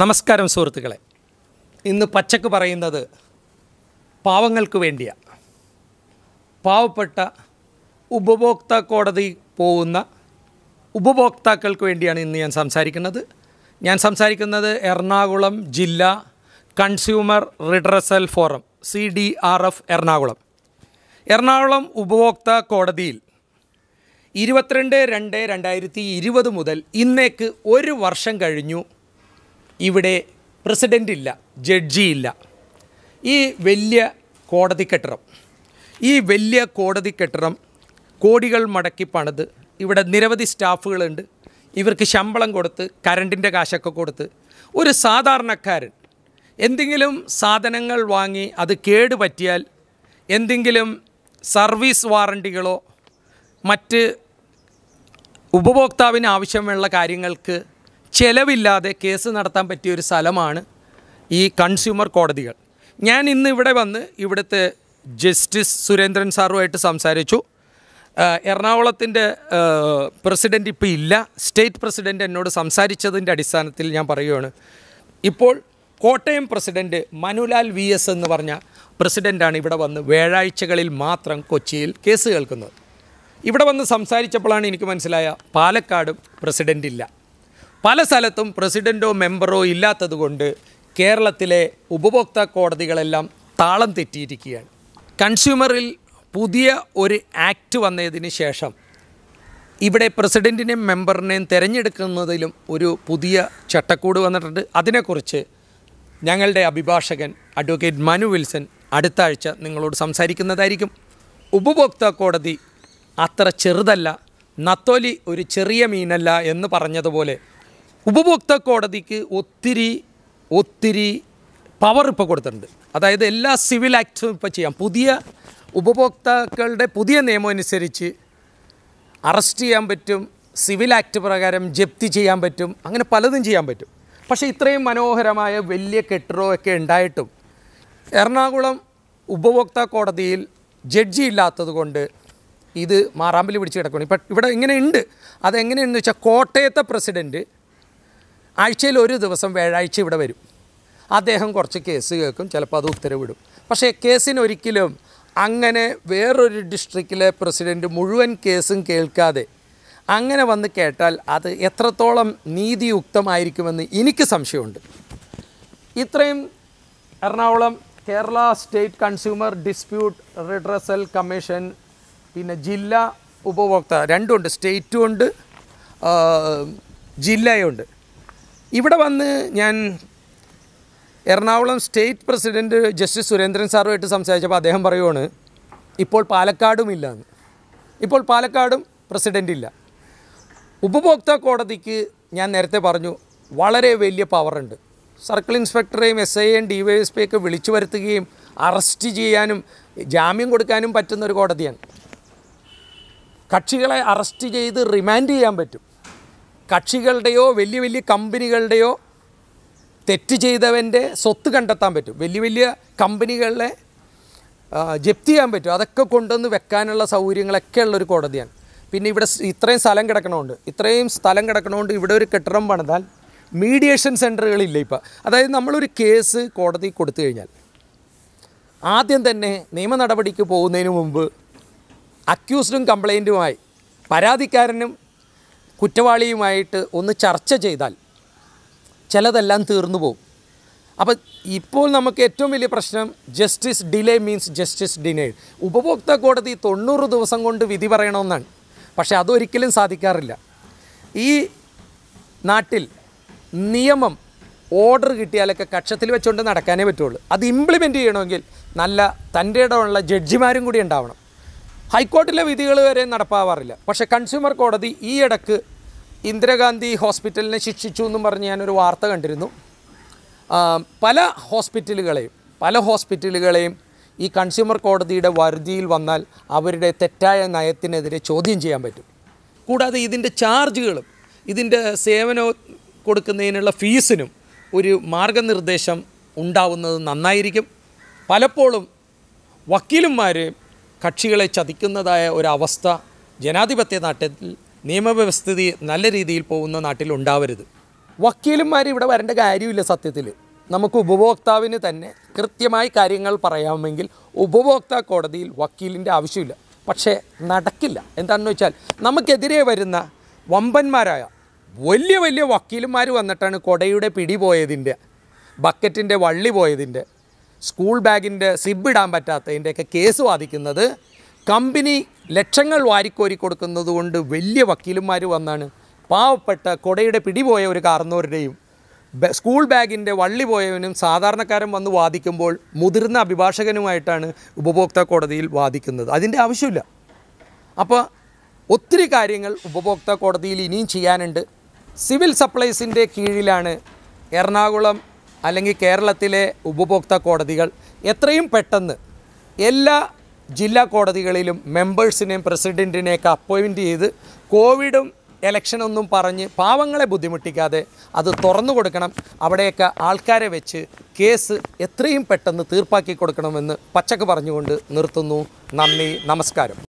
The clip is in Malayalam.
നമസ്കാരം സുഹൃത്തുക്കളെ ഇന്ന് പച്ചക്ക് പറയുന്നത് പാവങ്ങൾക്ക് വേണ്ടിയാണ് പാവപ്പെട്ട ഉപഭോക്താ കോടതി പോകുന്ന ഉപഭോക്താക്കൾക്ക് വേണ്ടിയാണ് ഇന്ന് ഞാൻ സംസാരിക്കുന്നത് ഞാൻ സംസാരിക്കുന്നത് എറണാകുളം ജില്ലാ consumer redressal forum C D R F Ernakulam Ernakulam ഉപഭോക്താ കോടതിയിൽ ഇരുപത്തിരണ്ട് രണ്ട് രണ്ടായിരത്തി ഇരുപത് മുതൽ ഇന്നേക്ക് ഒരു വർഷം കഴിഞ്ഞു ഇവിടെ പ്രസിഡൻ്റ് ഇല്ല ജഡ്ജി ഇല്ല ഈ വലിയ കോടതി കെട്ടിടം ഈ വലിയ കോടതി കെട്ടിടം കോടികൾ മടക്കി പണിത് ഇവിടെ നിരവധി സ്റ്റാഫുകളുണ്ട് ഇവർക്ക് ശമ്പളം കൊടുത്ത് കരണ്ടിൻ്റെ കാശൊക്കെ കൊടുത്ത് ഒരു സാധാരണക്കാരൻ എന്തെങ്കിലും സാധനങ്ങൾ വാങ്ങി അത് പറ്റിയാൽ എന്തെങ്കിലും സർവീസ് വാറണ്ടികളോ മറ്റ് ഉപഭോക്താവിന് ആവശ്യമുള്ള കാര്യങ്ങൾക്ക് ചെലവില്ലാതെ കേസ് നടത്താൻ പറ്റിയ ഒരു സ്ഥലമാണ് ഈ കൺസ്യൂമർ കോടതികൾ ഞാൻ ഇന്ന് ഇവിടെ വന്ന് ഇവിടുത്തെ ജസ്റ്റിസ് സുരേന്ദ്രൻ സാറുമായിട്ട് സംസാരിച്ചു എറണാകുളത്തിൻ്റെ പ്രസിഡൻ്റ് ഇപ്പോൾ ഇല്ല സ്റ്റേറ്റ് പ്രസിഡൻ്റ് എന്നോട് സംസാരിച്ചതിൻ്റെ അടിസ്ഥാനത്തിൽ ഞാൻ പറയുകയാണ് ഇപ്പോൾ Kottayam president Manulal V S എന്ന് പറഞ്ഞ പ്രസിഡൻ്റാണ് ഇവിടെ വന്ന് വ്യാഴാഴ്ചകളിൽ മാത്രം കൊച്ചിയിൽ കേസ് കേൾക്കുന്നത് ഇവിടെ വന്ന് സംസാരിച്ചപ്പോഴാണ് എനിക്ക് മനസ്സിലായ പാലക്കാടും പ്രസിഡൻ്റ് ഇല്ല പല സ്ഥലത്തും പ്രസിഡൻറ്റോ മെമ്പറോ ഇല്ലാത്തതുകൊണ്ട് കേരളത്തിലെ ഉപഭോക്താ കോടതികളെല്ലാം താളം തെറ്റിയിരിക്കുകയാണ് കൺസ്യൂമറിൽ പുതിയ ഒരു ആക്ട് വന്നതിന് ശേഷം ഇവിടെ പ്രസിഡൻറ്റിനെയും മെമ്പറിനെയും തിരഞ്ഞെടുക്കുന്നതിലും ഒരു പുതിയ ചട്ടക്കൂട് വന്നിട്ടുണ്ട് അതിനെക്കുറിച്ച് ഞങ്ങളുടെ അഭിഭാഷകൻ അഡ്വക്കേറ്റ് മനു വിൽസൺ അടുത്ത ആഴ്ച നിങ്ങളോട് സംസാരിക്കുന്നതായിരിക്കും ഉപഭോക്താ കോടതി അത്ര ചെറുതല്ല നത്തോലി ഒരു ചെറിയ മീനല്ല എന്ന് പറഞ്ഞതുപോലെ ഉപഭോക്തൃ കോടതിക്ക് ഒത്തിരി ഒത്തിരി പവർ ഇപ്പോൾ കൊടുത്തിട്ടുണ്ട് അതായത് എല്ലാ സിവിൽ ആക്ട്സും ഇപ്പോൾ ചെയ്യാം പുതിയ ഉപഭോക്താക്കളുടെ പുതിയ നിയമം അനുസരിച്ച് അറസ്റ്റ് ചെയ്യാൻ പറ്റും സിവിൽ ആക്ട് പ്രകാരം ജപ്തി ചെയ്യാൻ പറ്റും അങ്ങനെ പലതും ചെയ്യാൻ പറ്റും പക്ഷേ ഇത്രയും മനോഹരമായ വലിയ കെട്ടിടമൊക്കെ ഉണ്ടായിട്ടും എറണാകുളം ഉപഭോക്താ കോടതിയിൽ ജഡ്ജി ഇല്ലാത്തതുകൊണ്ട് ഇത് മാറാമ്പിൽ പിടിച്ച് കിടക്കുകയാണ് ഇപ്പം ഇവിടെ ഇങ്ങനെ ഉണ്ട് അതെങ്ങനെയുണ്ടെന്ന് വെച്ചാൽ കോട്ടയത്തെ പ്രസിഡൻറ്റ് ആഴ്ചയിൽ ഒരു ദിവസം വ്യാഴാഴ്ച ഇവിടെ വരും അദ്ദേഹം കുറച്ച് കേസ് കേൾക്കും ചിലപ്പോൾ അത് ഉത്തരവിടും പക്ഷേ കേസിനൊരിക്കലും അങ്ങനെ വേറൊരു ഡിസ്ട്രിക്റ്റിലെ പ്രസിഡൻറ്റ് മുഴുവൻ കേസും കേൾക്കാതെ അങ്ങനെ വന്ന് കേട്ടാൽ അത് എത്രത്തോളം നീതിയുക്തമായിരിക്കുമെന്ന് എനിക്ക് സംശയമുണ്ട് ഇത്രയും Ernakulam Kerala state consumer dispute redressal commission പിന്നെ ജില്ലാ ഉപഭോക്താ രണ്ടുമുണ്ട് സ്റ്റേറ്റും ഉണ്ട് ജില്ലയുണ്ട് ഇവിടെ വന്ന് ഞാൻ Ernakulam state president justice Surendran സാറുമായിട്ട് സംസാരിച്ചപ്പോൾ അദ്ദേഹം പറയുവാണ് ഇപ്പോൾ പാലക്കാടും ഇല്ലയെന്ന് ഇപ്പോൾ പാലക്കാടും പ്രസിഡൻ്റ് ഇല്ല ഉപഭോക്താ കോടതിക്ക് ഞാൻ നേരത്തെ പറഞ്ഞു വളരെ വലിയ പവറുണ്ട് സർക്കിൾ ഇൻസ്പെക്ടറെയും S N D Y S ഒക്കെ വിളിച്ചു വരുത്തുകയും അറസ്റ്റ് ചെയ്യാനും ജാമ്യം കൊടുക്കാനും പറ്റുന്ന ഒരു കോടതിയാണ് കക്ഷികളെ അറസ്റ്റ് ചെയ്ത് റിമാൻഡ് ചെയ്യാൻ പറ്റും കക്ഷികളുടെയോ വലിയ വലിയ കമ്പനികളുടെയോ തെറ്റ് ചെയ്തവൻ്റെ സ്വത്ത് കണ്ടെത്താൻ പറ്റും വലിയ വലിയ കമ്പനികളെ ജപ്തി ചെയ്യാൻ പറ്റും അതൊക്കെ കൊണ്ടുവന്ന് വെക്കാനുള്ള സൗകര്യങ്ങളൊക്കെ ഉള്ളൊരു കോടതിയാണ് പിന്നെ ഇവിടെ ഇത്രയും സ്ഥലം കിടക്കണമുണ്ട് ഇത്രയും സ്ഥലം കിടക്കണമുണ്ട് ഇവിടെ ഒരു കെട്ടിടം പണിതാൽ മീഡിയേഷൻ സെൻറ്ററുകളില്ല ഇപ്പം അതായത് നമ്മളൊരു കേസ് കോടതി കൊടുത്തു കഴിഞ്ഞാൽ ആദ്യം തന്നെ നിയമ നടപടിക്ക് പോകുന്നതിന് മുമ്പ് അക്യൂസ്ഡും കംപ്ലൈൻറ്റുമായി പരാതിക്കാരനും കുറ്റവാളിയുമായിട്ട് ഒന്ന് ചർച്ച ചെയ്താൽ ചിലതെല്ലാം തീർന്നു പോകും അപ്പോൾ ഇപ്പോൾ നമുക്ക് ഏറ്റവും വലിയ പ്രശ്നം justice delay means justice deny ഉപഭോക്തൃ കോടതി തൊണ്ണൂറ് ദിവസം കൊണ്ട് വിധി പറയണമെന്നാണ് പക്ഷേ അതൊരിക്കലും സാധിക്കാറില്ല ഈ നാട്ടിൽ നിയമം ഓർഡർ കിട്ടിയാലൊക്കെ കക്ഷത്തിൽ വെച്ചുകൊണ്ട് നടക്കാനേ പറ്റുള്ളൂ അത് ഇംപ്ലിമെൻ്റ് ചെയ്യണമെങ്കിൽ നല്ല തൻ്റെ ഇടമുള്ള ജഡ്ജിമാരും കൂടി ഉണ്ടാവണം ഹൈക്കോർട്ടിലെ വിധികൾ വരെ നടപ്പാവാറില്ല പക്ഷേ കൺസ്യൂമർ കോടതി ഈ ഇടക്ക് ഇന്ദിരാഗാന്ധി ഹോസ്പിറ്റലിനെ ശിക്ഷിച്ചു എന്നും പറഞ്ഞ് ഞാനൊരു വാർത്ത കണ്ടിരുന്നു പല ഹോസ്പിറ്റലുകളെയും പല ഹോസ്പിറ്റലുകളെയും ഈ കൺസ്യൂമർ കോടതിയുടെ വരുതിയിൽ വന്നാൽ അവരുടെ തെറ്റായ നയത്തിനെതിരെ ചോദ്യം ചെയ്യാൻ പറ്റും കൂടാതെ ഇതിൻ്റെ ചാർജുകളും ഇതിൻ്റെ സേവനം കൊടുക്കുന്നതിനുള്ള ഫീസിനും ഒരു മാർഗനിർദ്ദേശം ഉണ്ടാവുന്നത് നന്നായിരിക്കും പലപ്പോഴും വക്കീലന്മാരെയും കക്ഷികളെ ചതിക്കുന്നതായ ഒരവസ്ഥ ജനാധിപത്യ നാട്ടിൽ നിയമവ്യവസ്ഥിതി നല്ല രീതിയിൽ പോകുന്ന നാട്ടിൽ ഉണ്ടാവരുത് വക്കീലന്മാർ ഇവിടെ വരേണ്ട കാര്യമില്ല സത്യത്തിൽ നമുക്ക് ഉപഭോക്താവിന് തന്നെ കൃത്യമായി കാര്യങ്ങൾ പറയാമെങ്കിൽ ഉപഭോക്താ കോടതിയിൽ വക്കീലിൻ്റെ ആവശ്യമില്ല പക്ഷേ നടക്കില്ല എന്താണെന്ന് വെച്ചാൽ നമുക്കെതിരെ വരുന്ന വമ്പന്മാരായ വലിയ വലിയ വക്കീലന്മാർ വന്നിട്ടാണ് കൊടയുടെ പിടി പോയതിൻ്റെ ബക്കറ്റിൻ്റെ വള്ളി പോയതിൻ്റെ സ്കൂൾ ബാഗിൻ്റെ സിബ് ഇടാൻ പറ്റാത്തതിൻ്റെയൊക്കെ കേസ് വാദിക്കുന്നത് കമ്പനി ലക്ഷങ്ങൾ വാരിക്കോരി കൊടുക്കുന്നത് കൊണ്ട് വലിയ വക്കീലന്മാർ വന്നാണ് പാവപ്പെട്ട കൊടയുടെ പിടിപോയ ഒരു കാർന്നവരുടെയും സ്കൂൾ ബാഗിൻ്റെ വള്ളി പോയവനും സാധാരണക്കാരൻ വന്ന് വാദിക്കുമ്പോൾ മുതിർന്ന അഭിഭാഷകനുമായിട്ടാണ് ഉപഭോക്തൃ കോടതിയിൽ വാദിക്കുന്നത് അതിൻ്റെ ആവശ്യമില്ല അപ്പോൾ ഒത്തിരി കാര്യങ്ങൾ ഉപഭോക്തൃ കോടതിയിൽ ഇനിയും ചെയ്യാനുണ്ട് സിവിൽ സപ്ലൈസിൻ്റെ കീഴിലാണ് എറണാകുളം അല്ലെങ്കിൽ കേരളത്തിലെ ഉപഭോക്തൃ കോടതികൾ എത്രയും പെട്ടെന്ന് എല്ലാ ജില്ലാ കോടതികളിലും മെമ്പേഴ്സിനെയും പ്രസിഡൻറ്റിനെയൊക്കെ അപ്പോയിൻറ്റ് ചെയ്ത് കോവിഡും എലക്ഷനൊന്നും പറഞ്ഞ് പാവങ്ങളെ ബുദ്ധിമുട്ടിക്കാതെ അത് തുറന്നു കൊടുക്കണം അവിടെയൊക്കെ ആൾക്കാരെ വെച്ച് കേസ് എത്രയും പെട്ടെന്ന് തീർപ്പാക്കി കൊടുക്കണമെന്ന് പച്ചക്ക് പറഞ്ഞുകൊണ്ട് നിർത്തുന്നു നന്ദി നമസ്കാരം